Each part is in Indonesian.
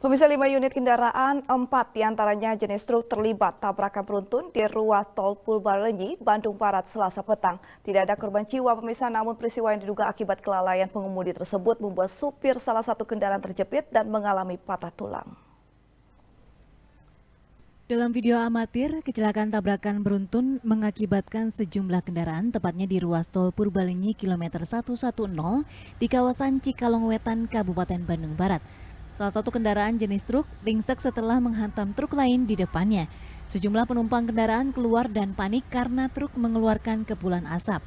Pemirsa lima unit kendaraan, empat diantaranya jenis truk terlibat tabrakan beruntun di ruas tol Purbalenyi, Bandung Barat selasa petang. Tidak ada korban jiwa pemirsa, namun peristiwa yang diduga akibat kelalaian pengemudi tersebut membuat supir salah satu kendaraan terjepit dan mengalami patah tulang. Dalam video amatir, kecelakaan tabrakan beruntun mengakibatkan sejumlah kendaraan tepatnya di ruas tol Purbalenyi kilometer 110 di kawasan Cikalongwetan, Kabupaten Bandung Barat Salah satu kendaraan jenis truk ringsek setelah menghantam truk lain di depannya. Sejumlah penumpang kendaraan keluar dan panik karena truk mengeluarkan kepulan asap.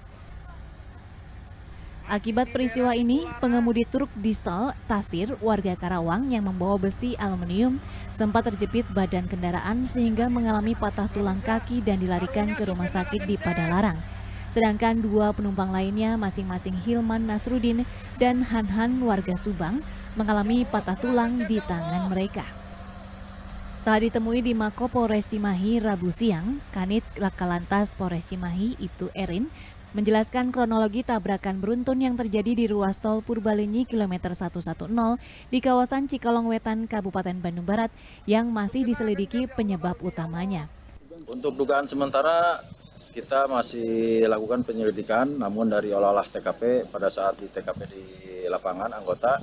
Akibat peristiwa ini, pengemudi truk diesel Tasir warga Karawang yang membawa besi aluminium sempat terjepit badan kendaraan sehingga mengalami patah tulang kaki dan dilarikan ke rumah sakit di Padalarang. Sedangkan dua penumpang lainnya masing-masing Hilman Nasrudin dan Hanhan warga Subang mengalami patah tulang di tangan mereka. Saat ditemui di Mako Polres Cimahi Rabu siang, Kanit Lakalantas Polres Cimahi itu Erin menjelaskan kronologi tabrakan beruntun yang terjadi di ruas tol Purbalenyi kilometer 110 di kawasan Cikalong Wetan Kabupaten Bandung Barat yang masih diselidiki penyebab utamanya. Untuk dugaan sementara kita masih lakukan penyelidikan namun dari olah-olah TKP pada saat di TKP di lapangan anggota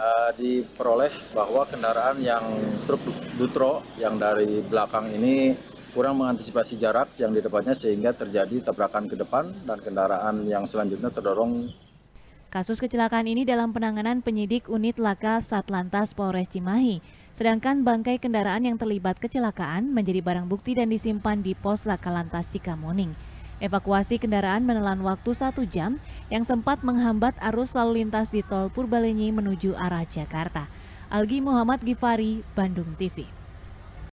Eh, diperoleh bahwa kendaraan yang truk dutro yang dari belakang ini kurang mengantisipasi jarak yang di depannya sehingga terjadi tabrakan ke depan dan kendaraan yang selanjutnya terdorong. Kasus kecelakaan ini dalam penanganan penyidik unit laka Satlantas Polres Cimahi. Sedangkan bangkai kendaraan yang terlibat kecelakaan menjadi barang bukti dan disimpan di pos laka lantas Cikamuning. Evakuasi kendaraan menelan waktu satu jam yang sempat menghambat arus lalu lintas di tol Purbalenyi menuju arah Jakarta. Algi Muhammad Gifari, Bandung TV.